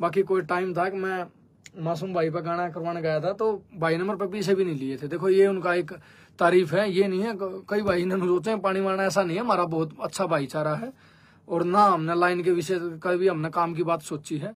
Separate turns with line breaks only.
बाकी कोई टाइम था कि मैं मासूम भाई पर गाना करवाने गया था तो भाई नंबर पर पीछे भी नहीं लिए थे देखो ये उनका एक तारीफ है ये नहीं है कई भाई ने सोचे पानी मारना ऐसा नहीं है हमारा बहुत अच्छा भाईचारा है और ना हमने लाइन के विषय कभी हमने काम की बात सोची है